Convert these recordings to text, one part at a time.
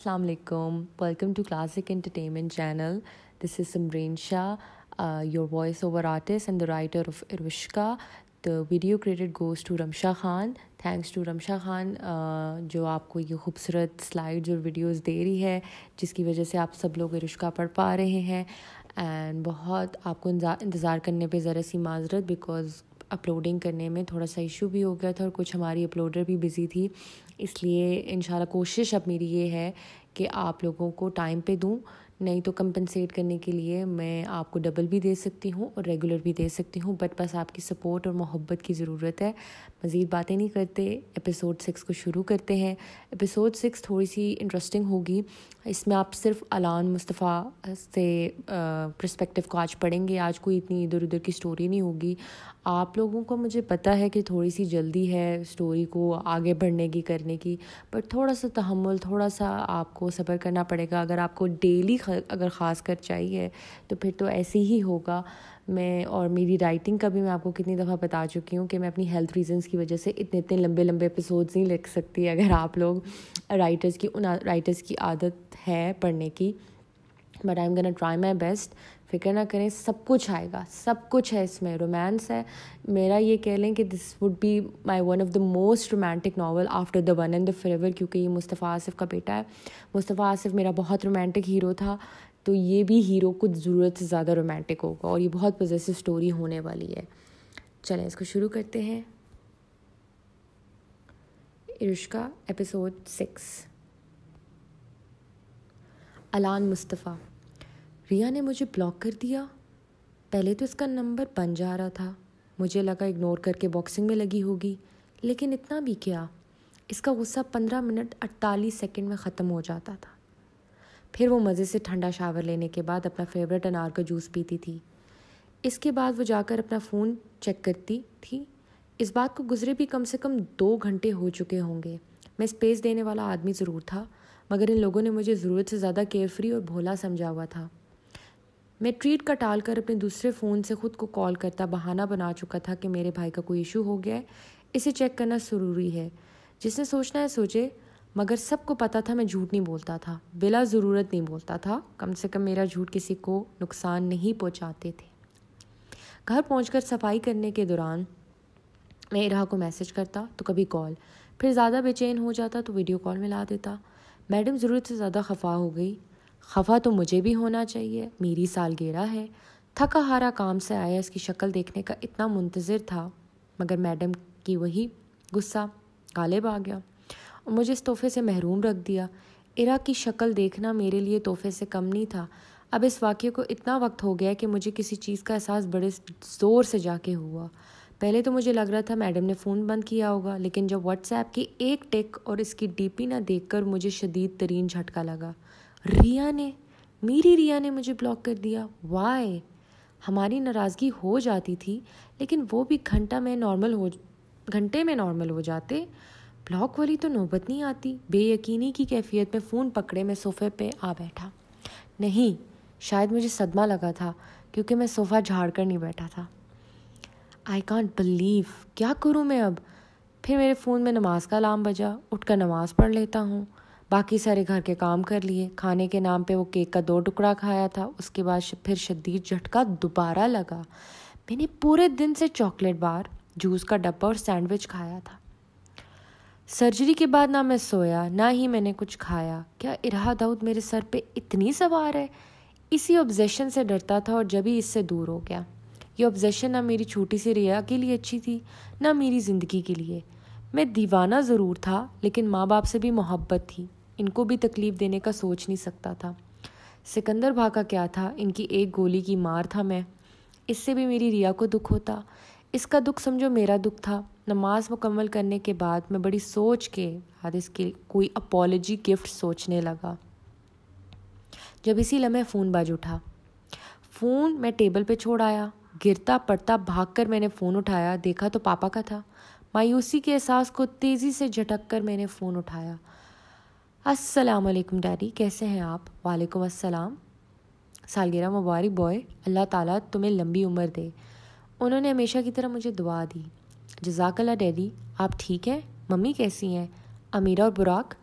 Assalamualaikum. Welcome to Classic Entertainment Channel. This is Simran Shah, uh, your voiceover artist and the writer of Irvishka. The video credit goes to Ramsha Khan. Thanks to Ramsha Khan uh, जो आपको ये खूबसूरत slides और videos दे रही है जिसकी वजह से आप सब लोग Irvishka पढ़ पा रहे हैं एंड बहुत आपको इंतज़ार करने पे ज़रा सी माजरत बिकॉज़ अपलोडिंग करने में थोड़ा सा इशू भी हो गया था और कुछ हमारी अपलोडर भी बिज़ी थी इसलिए इन कोशिश अब मेरी ये है कि आप लोगों को टाइम पे दूँ नहीं तो कंपनसेट करने के लिए मैं आपको डबल भी दे सकती हूँ और रेगुलर भी दे सकती हूँ बट बस आपकी सपोर्ट और मोहब्बत की ज़रूरत है मज़ीद बातें नहीं करते एपिसोड सिक्स को शुरू करते हैं एपिसोड सिक्स थोड़ी सी इंटरेस्टिंग होगी इसमें आप सिर्फ अलान मुस्तफ़ा से प्रस्पेक्टिव को आज पढ़ेंगे आज कोई इतनी इधर उधर की स्टोरी नहीं होगी आप लोगों को मुझे पता है कि थोड़ी सी जल्दी है स्टोरी को आगे बढ़ने की करने की पर थोड़ा सा तहमुल थोड़ा सा आपको सब्र करना पड़ेगा अगर आपको डेली अगर ख़ास कर चाहिए तो फिर तो ऐसे ही होगा मैं और मेरी राइटिंग का भी मैं आपको कितनी दफ़ा बता चुकी हूँ कि मैं अपनी हेल्थ रीजंस की वजह से इतने इतने लंबे लंबे एपिसोड्स नहीं लिख सकती अगर आप लोग राइटर्स की उन राइटर्स की आदत है पढ़ने की but I am gonna try my best फिक्र ना करें सब कुछ आएगा सब कुछ है इसमें रोमांस है मेरा ये कह लें कि this would be my one of the most romantic novel after the one and the favour क्योंकि ये मुस्तफ़ा आसिफ का बेटा है मुस्तफ़ा आसिफ मेरा बहुत रोमांटिक हीरो था तो ये भी हीरो को ज़रूरत से ज़्यादा रोमांटिक होगा और ये बहुत पॉजिटिव स्टोरी होने वाली है चलें इसको शुरू करते हैं इरुष्का एपिसोड सिक्स अलान मुस्तफ़ा रिया ने मुझे ब्लॉक कर दिया पहले तो इसका नंबर बन जा रहा था मुझे लगा इग्नोर करके बॉक्सिंग में लगी होगी लेकिन इतना भी क्या इसका गुस्सा पंद्रह मिनट अड़तालीस सेकेंड में ख़त्म हो जाता था फिर वो मज़े से ठंडा शावर लेने के बाद अपना फेवरेट अनार का जूस पीती थी इसके बाद वो जाकर अपना फ़ोन चेक करती थी इस बात को गुजरे भी कम से कम दो घंटे हो चुके होंगे मैं स्पेस देने वाला आदमी ज़रूर था मगर इन लोगों ने मुझे ज़रूरत से ज़्यादा केयरफ्री और भोला समझा हुआ था मैं ट्रीट का टाल कर अपने दूसरे फ़ोन से खुद को कॉल करता बहाना बना चुका था कि मेरे भाई का कोई इशू हो गया है इसे चेक करना ज़रूरी है जिसने सोचना है सोचे मगर सबको पता था मैं झूठ नहीं बोलता था बिला ज़रूरत नहीं बोलता था कम से कम मेरा झूठ किसी को नुकसान नहीं पहुंचाते थे घर पहुंचकर सफाई करने के दौरान मैं इरा को मैसेज करता तो कभी कॉल फिर ज़्यादा बेचैन हो जाता तो वीडियो कॉल मिला देता मैडम ज़रूरत से ज़्यादा खफा हो गई खफा तो मुझे भी होना चाहिए मेरी सालगिरह है थका हारा काम से आया इसकी शक्ल देखने का इतना मुंतज़र था मगर मैडम की वही गुस्सा गालिब आ गया और मुझे इस तोहफे से महरूम रख दिया इरा की शक्ल देखना मेरे लिए तोहफे से कम नहीं था अब इस वाक्य को इतना वक्त हो गया कि मुझे किसी चीज़ का एहसास बड़े ज़ोर से जाके हुआ पहले तो मुझे लग रहा था मैडम ने फ़ोन बंद किया होगा लेकिन जब व्हाट्सएप की एक टिक और इसकी डीपी ना देखकर मुझे शदीद तरीन झटका लगा रिया ने मेरी रिया ने मुझे ब्लॉक कर दिया वाई हमारी नाराज़गी हो जाती थी लेकिन वो भी घंटा में नॉर्मल हो घंटे में नॉर्मल हो जाते ब्लॉक वाली तो नौबत नहीं आती बेयकीनी की कैफियत में फ़ोन पकड़े मैं सोफ़े पे आ बैठा नहीं शायद मुझे सदमा लगा था क्योंकि मैं सोफ़ा झाड़ कर नहीं बैठा था आई कॉन्ट बिलीव क्या करूँ मैं अब फिर मेरे फ़ोन में नमाज का अलार्म बजा उठकर नमाज़ पढ़ लेता हूँ बाकी सारे घर के काम कर लिए खाने के नाम पे वो केक का दो टुकड़ा खाया था उसके बाद फिर शदीद झटका दोबारा लगा मैंने पूरे दिन से चॉकलेट बार जूस का डब्बा और सैंडविच खाया था सर्जरी के बाद ना मैं सोया ना ही मैंने कुछ खाया क्या इरहा दाऊद मेरे सर पे इतनी सवार है इसी ऑब्जेशन से डरता था और जब ही इससे दूर हो गया ये ऑब्जेशन ना मेरी छोटी सी रिया के लिए अच्छी थी ना मेरी ज़िंदगी के लिए मैं दीवाना ज़रूर था लेकिन माँ बाप से भी मोहब्बत थी इनको भी तकलीफ़ देने का सोच नहीं सकता था सिकंदर भा का क्या था इनकी एक गोली की मार था मैं इससे भी मेरी रिया को दुख होता इसका दुख समझो मेरा दुख था नमाज मुकम्मल करने के बाद मैं बड़ी सोच के हारिस की कोई अपॉलजी गिफ्ट सोचने लगा जब इसी लम्हे फ़ोन बाज उठा फ़ोन मैं टेबल पे छोड़ आया गिरता पड़ता भागकर मैंने फ़ोन उठाया देखा तो पापा का था मायूसी के एहसास को तेज़ी से झटक कर मैंने फ़ोन उठाया अस्सलाम वालेकुम डैडी कैसे हैं आप वालेकुम अस्सलाम सालगिरह मुबारक बॉय अल्लाह ताला तुम्हें लंबी उम्र दे उन्होंने हमेशा की तरह मुझे दुआ दी जजाकला डैडी आप ठीक हैं मम्मी कैसी हैं अमीरा और बुराक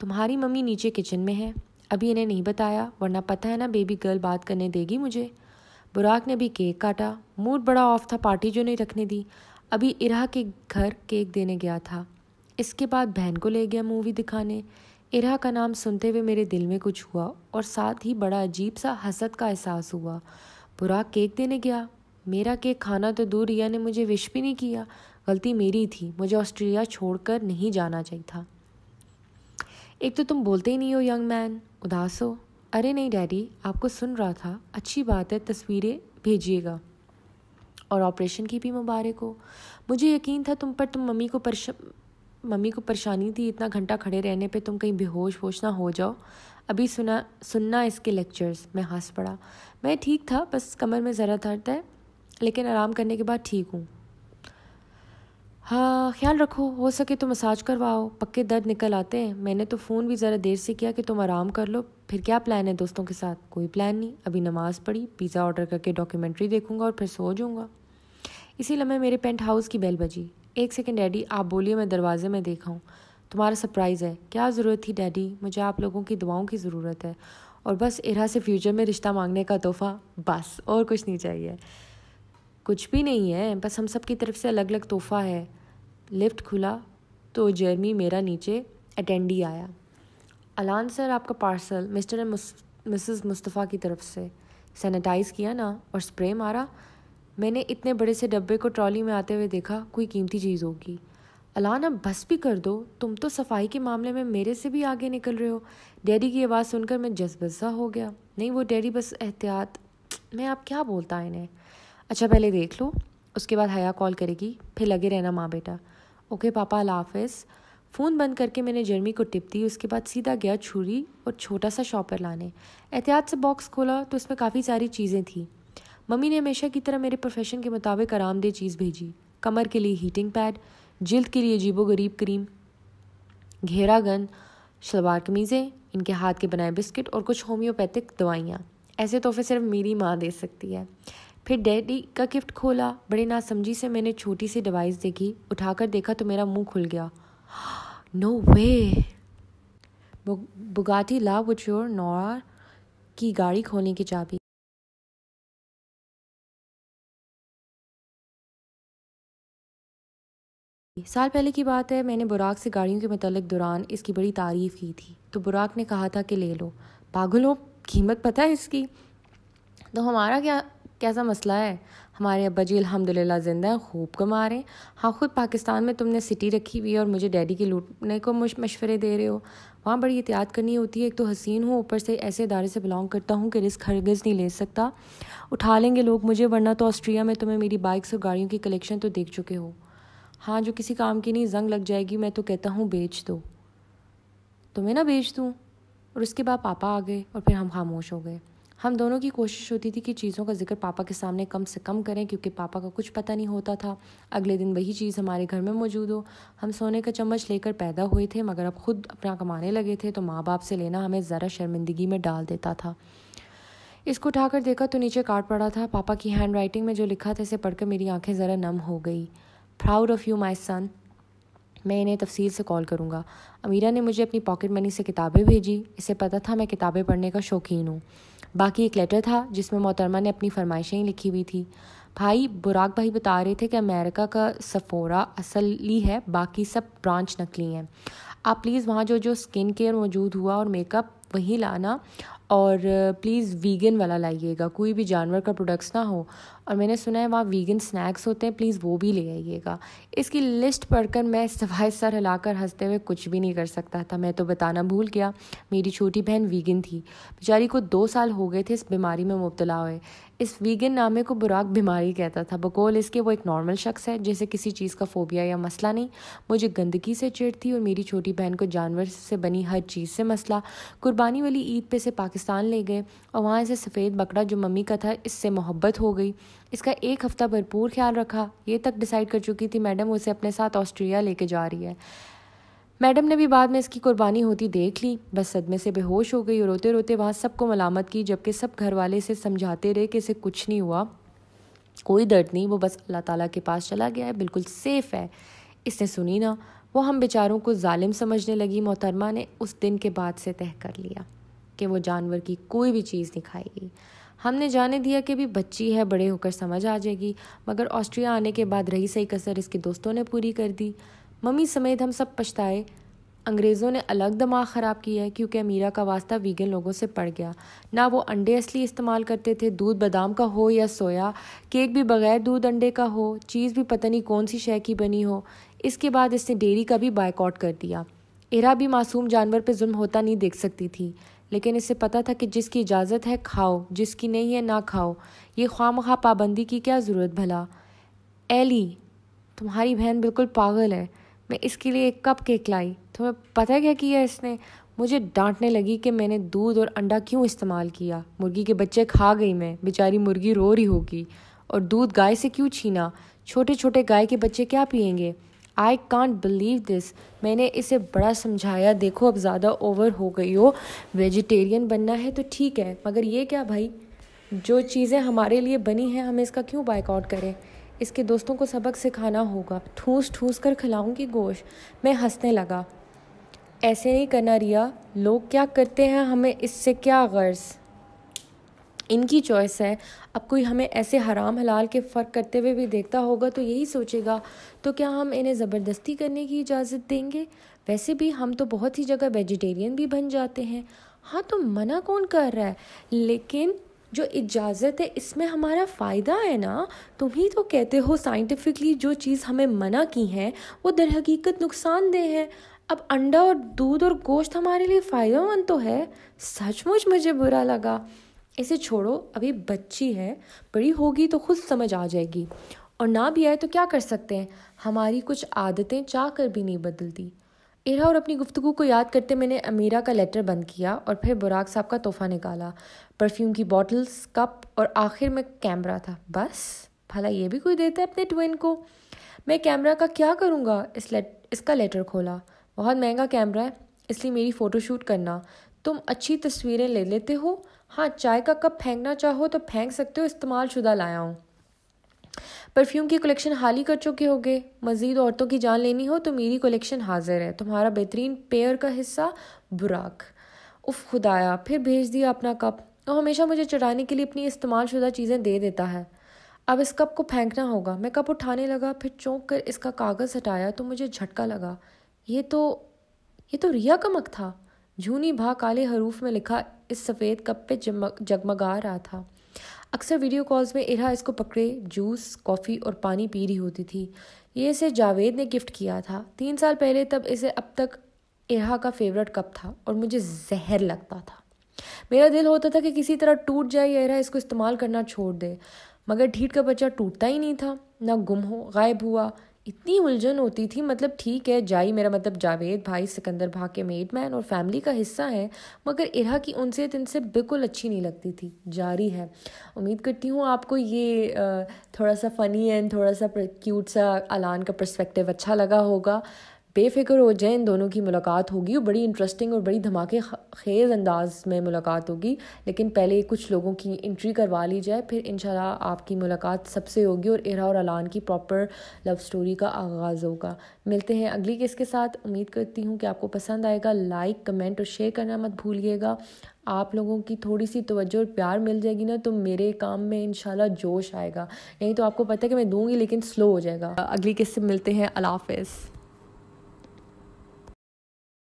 तुम्हारी मम्मी नीचे किचन में है अभी इन्हें नहीं बताया वरना पता है ना बेबी गर्ल बात करने देगी मुझे बुराक ने भी केक काटा मूड बड़ा ऑफ था पार्टी जो नहीं रखने दी अभी इरा के घर केक देने गया था इसके बाद बहन को ले गया मूवी दिखाने इरा का नाम सुनते हुए मेरे दिल में कुछ हुआ और साथ ही बड़ा अजीब सा हसद का एहसास हुआ बुराक केक देने गया मेरा केक खाना तो दूर रिया ने मुझे विश भी नहीं किया गलती मेरी थी मुझे ऑस्ट्रेलिया छोड़कर नहीं जाना चाहिए था एक तो तुम बोलते ही नहीं हो यंग मैन उदास हो अरे नहीं डैडी आपको सुन रहा था अच्छी बात है तस्वीरें भेजिएगा और ऑपरेशन की भी मुबारक हो मुझे यकीन था तुम पर तुम मम्मी को परश मम्मी को परेशानी थी इतना घंटा खड़े रहने पे तुम कहीं बेहोश होश ना हो जाओ अभी सुना सुनना इसके लेक्चर्स मैं हंस पड़ा मैं ठीक था बस कमर में ज़रा दर्द है लेकिन आराम करने के बाद ठीक हूँ हाँ ख्याल रखो हो सके तो मसाज करवाओ पक्के दर्द निकल आते हैं मैंने तो फ़ोन भी ज़रा देर से किया कि तुम आराम कर लो फिर क्या प्लान है दोस्तों के साथ कोई प्लान नहीं अभी नमाज़ पढ़ी पिज़्ज़ा ऑर्डर करके डॉक्यूमेंट्री देखूंगा और फिर सो जाऊंगा इसी लम्हे मेरे पेंट हाउस की बेल बजी एक सेकेंड डैडी आप बोलिए मैं दरवाजे में देखा हूँ तुम्हारा सरप्राइज़ है क्या ज़रूरत थी डैडी मुझे आप लोगों की दुआओं की ज़रूरत है और बस इरा से फ्यूचर में रिश्ता मांगने का तोहफ़ा बस और कुछ नहीं चाहिए कुछ भी नहीं है बस हम सब की तरफ से अलग अलग तोहफा है लिफ्ट खुला तो जर्मी मेरा नीचे अटेंडी आया अलान सर आपका parcel mister and missus Mustafa की तरफ से सैनिटाइज़ किया ना और स्प्रे मारा मैंने इतने बड़े से डब्बे को ट्रॉली में आते हुए देखा कोई कीमती चीज़ होगी अलान अब बस भी कर दो तुम तो सफाई के मामले में मेरे से भी आगे निकल रहे हो डैडी की आवाज़ सुनकर मैं जज्बसा हो गया नहीं वो डैडी बस एहतियात मैं आप क्या बोलता इन्हें अच्छा पहले देख लो उसके बाद हया कॉल करेगी फिर लगे रहना माँ बेटा ओके पापा अलाफिज़ फ़ोन बंद करके मैंने जर्मी को टिप दी उसके बाद सीधा गया छुरी और छोटा सा शॉपर लाने एहतियात से बॉक्स खोला तो उसमें काफ़ी सारी चीज़ें थी मम्मी ने हमेशा की तरह मेरे प्रोफेशन के मुताबिक आरामदेह चीज़ भेजी कमर के लिए हीटिंग पैड जिल्द के लिए जीबो गरीब क्रीम घेरा गन शलवार कमीज़ें इनके हाथ के बनाए बिस्किट और कुछ होम्योपैथिक दवाइयाँ ऐसे तोहफे सिर्फ मेरी माँ दे सकती है फिर डैडी का गिफ्ट खोला बड़े नासमझी से मैंने छोटी सी डिवाइस देखी उठाकर देखा तो मेरा मुंह खुल गया no way Bugatti La Voiture Noire की गाड़ी खोलने की चाबी साल पहले की बात है मैंने बुराक से गाड़ियों के मतलब दौरान इसकी बड़ी तारीफ़ की थी तो बुराक ने कहा था कि ले लो पागलों कीमत पता है इसकी तो हमारा क्या कैसा मसला है हमारे अब्बा जी अलहमदिल्ला ज़िंदा है खूब कमा रहे हैं हाँ ख़ुद पाकिस्तान में तुमने सिटी रखी हुई है और मुझे डैडी के लूटने को मुझ मशवरे दे रहे हो वहाँ बड़ी एहतियात करनी होती है एक तो हसीन हूँ ऊपर से ऐसे इदारे से बिलोंग करता हूँ कि रिस्क हरगज़ नहीं ले सकता उठा लेंगे लोग मुझे वरना तो ऑस्ट्रिया में तुम्हें मेरी बाइक्स और गाड़ियों की कलेक्शन तो देख चुके हो हाँ जो किसी काम की नहीं जंग लग जाएगी मैं तो कहता हूँ बेच दो तुम्हें ना बेच दूँ और उसके बाद पापा आ गए और फिर हम खामोश हो गए हम दोनों की कोशिश होती थी कि चीज़ों का जिक्र पापा के सामने कम से कम करें क्योंकि पापा का कुछ पता नहीं होता था अगले दिन वही चीज़ हमारे घर में मौजूद हो हम सोने का चम्मच लेकर पैदा हुए थे मगर अब खुद अपना कमाने लगे थे तो माँ बाप से लेना हमें ज़रा शर्मिंदगी में डाल देता था इसको उठाकर देखा तो नीचे काट पड़ा था पापा की हैंड राइटिंग में जो लिखा था इसे पढ़कर मेरी आंखें ज़रा नम हो गई proud of you my son मैं इन्हें तफसील से कॉल करूँगा अमीरा ने मुझे अपनी पॉकेट मनी से किताबें भेजी इसे पता था मैं किताबें पढ़ने का शौकीन हूँ बाकी एक लेटर था जिसमें मोहतरमा ने अपनी फरमाइशें लिखी हुई थी भाई बुराक भाई बता रहे थे कि अमेरिका का सफोरा असली है बाकी सब ब्रांच नकली हैं आप प्लीज़ वहाँ जो जो स्किन केयर मौजूद हुआ और मेकअप वहीं लाना और प्लीज़ वीगन वाला लाइएगा कोई भी जानवर का प्रोडक्ट्स ना हो और मैंने सुना है वहाँ वीगन स्नैक्स होते हैं प्लीज़ वो भी ले आइएगा इसकी लिस्ट पढ़कर मैं सफ़ाई सर हिलाकर हंसते हुए कुछ भी नहीं कर सकता था मैं तो बताना भूल गया मेरी छोटी बहन वीगन थी बेचारी को दो साल हो गए थे इस बीमारी में मुबतला हुए इस वीगन नामे को बुराक बीमारी कहता था बकौल इसके वो एक नॉर्मल शख्स है जैसे किसी चीज़ का फोबिया या मसला नहीं मुझे गंदगी से चिड़ थी और मेरी छोटी बहन को जानवर से बनी हर चीज़ से मसला कुर्बानी वाली ईद पे से पाकिस्तान ले गए और वहाँ से सफ़ेद बकरा जो मम्मी का था इससे मोहब्बत हो गई इसका एक हफ़्ता भरपूर ख्याल रखा ये तक डिसाइड कर चुकी थी मैडम उसे अपने साथ ऑस्ट्रिया लेके जा रही है मैडम ने भी बाद में इसकी कुर्बानी होती देख ली बस सदमे से बेहोश हो गई और रोते रोते वहाँ सबको मलामत की जबकि सब घर वाले इसे समझाते रहे कि इसे कुछ नहीं हुआ कोई दर्द नहीं वो बस अल्लाह ताला के पास चला गया है बिल्कुल सेफ़ है इसने सुनी ना वो हम बेचारों को जालिम समझने लगी मोहतरमा ने उस दिन के बाद से तय कर लिया कि वो जानवर की कोई भी चीज़ नहीं खाएगी हमने जाने दिया कि भी बच्ची है बड़े होकर समझ आ जाएगी मगर ऑस्ट्रिया आने के बाद रही सही कसर इसके दोस्तों ने पूरी कर दी मम्मी समेत हम सब पछताए अंग्रेज़ों ने अलग दिमाग ख़राब किया है क्योंकि अमीरा का वास्ता वीगन लोगों से पड़ गया ना वो अंडे असली इस्तेमाल करते थे दूध बादाम का हो या सोया केक भी बग़ैर दूध अंडे का हो चीज़ भी पता नहीं कौन सी शय की बनी हो इसके बाद इसने डेयरी का भी बायकॉट कर दिया एरा भी मासूम जानवर पर जुल्म होता नहीं देख सकती थी लेकिन इसे पता था कि जिसकी इजाज़त है खाओ जिसकी नहीं है ना खाओ ये ख्वाम खा पाबंदी की क्या ज़रूरत भला एली तुम्हारी बहन बिल्कुल पागल है मैं इसके लिए एक कप केक लाई मैं पता क्या किया इसने मुझे डांटने लगी कि मैंने दूध और अंडा क्यों इस्तेमाल किया मुर्गी के बच्चे खा गई मैं बेचारी मुर्गी रो रही होगी और दूध गाय से क्यों छीना छोटे छोटे गाय के बच्चे क्या पियेंगे आई कॉन्ट बिलीव दिस मैंने इसे बड़ा समझाया देखो अब ज़्यादा ओवर हो गई हो वेजिटेरियन बनना है तो ठीक है मगर ये क्या भाई जो चीज़ें हमारे लिए बनी हैं हम इसका क्यों बाइकआउट करें इसके दोस्तों को सबक सिखाना होगा ठूस ठूस कर खिलाऊंगी गोश मैं हंसने लगा ऐसे नहीं करना रिया लोग क्या करते हैं हमें इससे क्या गर्ज इनकी चॉइस है अब कोई हमें ऐसे हराम हलाल के फ़र्क करते हुए भी देखता होगा तो यही सोचेगा तो क्या हम इन्हें ज़बरदस्ती करने की इजाज़त देंगे वैसे भी हम तो बहुत ही जगह वेजिटेरियन भी बन जाते हैं हाँ तो मना कौन कर रहा है लेकिन जो इजाज़त है इसमें हमारा फ़ायदा है ना तुम ही तो कहते हो साइंटिफिकली जो चीज़ हमें मना की है वो दर हकीकत नुकसानदेह है अब अंडा और दूध और गोश्त हमारे लिए फ़ायदेमंद तो है सचमुच मुझे बुरा लगा इसे छोड़ो अभी बच्ची है बड़ी होगी तो खुद समझ आ जाएगी और ना भी आए तो क्या कर सकते हैं हमारी कुछ आदतें चाह कर भी नहीं बदलती इरहा और अपनी गुफ्तु को याद करते मैंने अमीरा का लेटर बंद किया और फिर बुराक साहब का तोहफा निकाला परफ्यूम की बॉटल्स कप और आखिर में कैमरा था बस भला ये भी कोई देता है अपने ट्विन को मैं कैमरा का क्या करूँगा इस लेट इसका लेटर खोला बहुत महंगा कैमरा है इसलिए मेरी फ़ोटोशूट करना तुम अच्छी तस्वीरें ले लेते हो हाँ चाय का कप फेंकना चाहो तो फेंक सकते हो इस्तेमाल शुदा लाया हूँ परफ्यूम की कलेक्शन हाल ही कर चुके होगे मज़ीद औरतों की जान लेनी हो तो मेरी कलेक्शन हाजिर है तुम्हारा बेहतरीन पेयर का हिस्सा बुराक उफ खुदाया फिर भेज दिया अपना कप और हमेशा मुझे चढ़ाने के लिए अपनी इस्तेमाल शुदा चीज़ें दे देता है अब इस कप को फेंकना होगा मैं कप उठाने लगा फिर चौंक कर इसका कागज़ हटाया तो मुझे झटका लगा ये तो ये तो रिया का मक था झूनी भा काले हरूफ में लिखा इस सफ़ेद कप पे जगमगा रहा था अक्सर वीडियो कॉल्स में इरा इसको पकड़े जूस कॉफ़ी और पानी पी रही होती थी ये इसे जावेद ने गिफ्ट किया था तीन साल पहले तब इसे अब तक इरा का फेवरेट कप था और मुझे जहर लगता था मेरा दिल होता था कि किसी तरह टूट जाए या इरा इसको इस्तेमाल करना छोड़ दे मगर ढीठ का बच्चा टूटता ही नहीं था ना गुम हो गायब हुआ इतनी उलझन होती थी मतलब ठीक है जाई मेरा मतलब जावेद भाई सिकंदर भा के मेड मैन और फैमिली का हिस्सा है मगर इरा की उनसे इनसे बिल्कुल अच्छी नहीं लगती थी जारी है उम्मीद करती हूँ आपको ये थोड़ा सा फ़नी एंड थोड़ा सा क्यूट सा अलान का पर्सपेक्टिव अच्छा लगा होगा बेफिक्र हो जाए इन दोनों की मुलाकात होगी और बड़ी इंटरेस्टिंग और बड़ी धमाके खेज़ अंदाज में मुलाकात होगी लेकिन पहले कुछ लोगों की इंट्री करवा ली जाए फिर इन आपकी मुलाकात सबसे होगी और इरा और अलान की प्रॉपर लव स्टोरी का आगाज़ होगा मिलते हैं अगली केस के साथ उम्मीद करती हूँ कि आपको पसंद आएगा लाइक कमेंट और शेयर करना मत भूलिएगा आप लोगों की थोड़ी सी तवज्जो और प्यार मिल जाएगी ना तो मेरे काम में इन जोश आएगा नहीं तो आपको पता है कि मैं दूंगी लेकिन स्लो हो जाएगा अगली किस्त मिलते हैं अलाफ